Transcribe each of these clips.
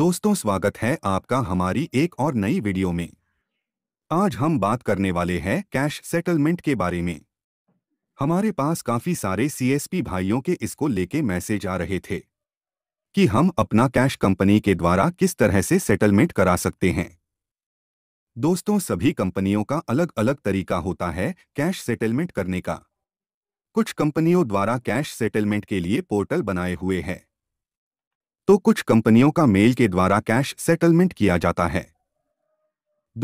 दोस्तों स्वागत है आपका हमारी एक और नई वीडियो में आज हम बात करने वाले हैं कैश सेटलमेंट के बारे में हमारे पास काफ़ी सारे सीएसपी भाइयों के इसको लेके मैसेज आ रहे थे कि हम अपना कैश कंपनी के द्वारा किस तरह से सेटलमेंट करा सकते हैं दोस्तों सभी कंपनियों का अलग अलग तरीका होता है कैश सेटलमेंट करने का कुछ कंपनियों द्वारा कैश सेटलमेंट के लिए पोर्टल बनाए हुए हैं तो कुछ कंपनियों का मेल के द्वारा कैश सेटलमेंट किया जाता है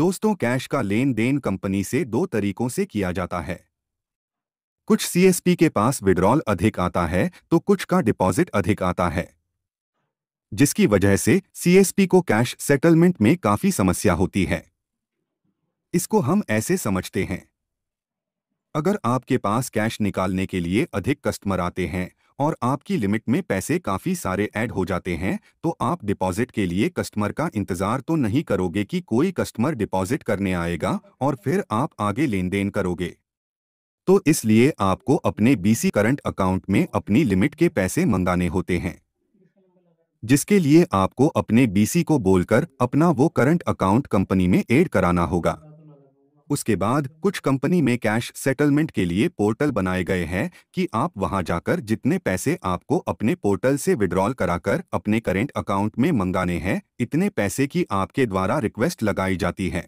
दोस्तों कैश का लेन देन कंपनी से दो तरीकों से किया जाता है कुछ सीएसपी के पास विड्रॉल अधिक आता है तो कुछ का डिपॉजिट अधिक आता है जिसकी वजह से सीएसपी को कैश सेटलमेंट में काफी समस्या होती है इसको हम ऐसे समझते हैं अगर आपके पास कैश निकालने के लिए अधिक कस्टमर आते हैं और आपकी लिमिट में पैसे काफ़ी सारे ऐड हो जाते हैं तो आप डिपॉजिट के लिए कस्टमर का इंतज़ार तो नहीं करोगे कि कोई कस्टमर डिपॉजिट करने आएगा और फिर आप आगे लेन देन करोगे तो इसलिए आपको अपने बीसी करंट अकाउंट में अपनी लिमिट के पैसे मंगाने होते हैं जिसके लिए आपको अपने बीसी को बोलकर अपना वो करंट अकाउंट कंपनी में एड कराना होगा उसके बाद कुछ कंपनी में कैश सेटलमेंट के लिए पोर्टल बनाए गए हैं कि आप वहां जाकर जितने पैसे आपको अपने पोर्टल से विड्रॉल कराकर अपने करेंट अकाउंट में मंगाने हैं इतने पैसे की आपके द्वारा रिक्वेस्ट लगाई जाती है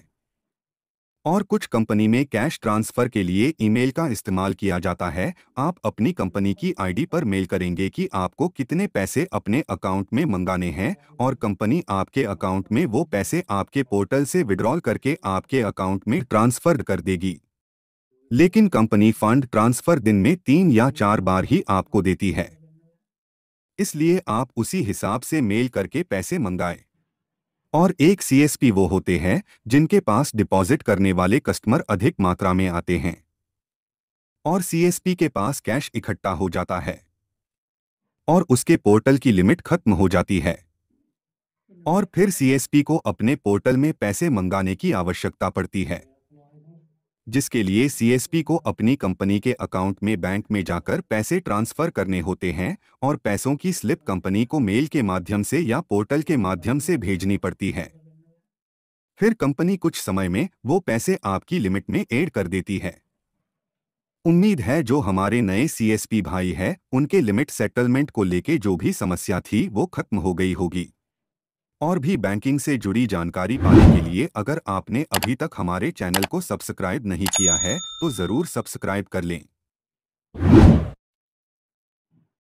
और कुछ कंपनी में कैश ट्रांसफर के लिए ईमेल का इस्तेमाल किया जाता है आप अपनी कंपनी की आईडी पर मेल करेंगे कि आपको कितने पैसे अपने अकाउंट में मंगाने हैं और कंपनी आपके अकाउंट में वो पैसे आपके पोर्टल से विड्रॉल करके आपके अकाउंट में ट्रांसफर कर देगी लेकिन कंपनी फंड ट्रांसफर दिन में तीन या चार बार ही आपको देती है इसलिए आप उसी हिसाब से मेल करके पैसे मंगाएं और एक सीएसपी वो होते हैं जिनके पास डिपॉजिट करने वाले कस्टमर अधिक मात्रा में आते हैं और सीएसपी के पास कैश इकट्ठा हो जाता है और उसके पोर्टल की लिमिट खत्म हो जाती है और फिर सीएसपी को अपने पोर्टल में पैसे मंगाने की आवश्यकता पड़ती है जिसके लिए सीएसपी को अपनी कंपनी के अकाउंट में बैंक में जाकर पैसे ट्रांसफर करने होते हैं और पैसों की स्लिप कंपनी को मेल के माध्यम से या पोर्टल के माध्यम से भेजनी पड़ती है फिर कंपनी कुछ समय में वो पैसे आपकी लिमिट में एड कर देती है उम्मीद है जो हमारे नए सीएसपी भाई है उनके लिमिट सेटलमेंट को लेके जो भी समस्या थी वो खत्म हो गई होगी और भी बैंकिंग से जुड़ी जानकारी पाने के लिए अगर आपने अभी तक हमारे चैनल को सब्सक्राइब नहीं किया है तो ज़रूर सब्सक्राइब कर लें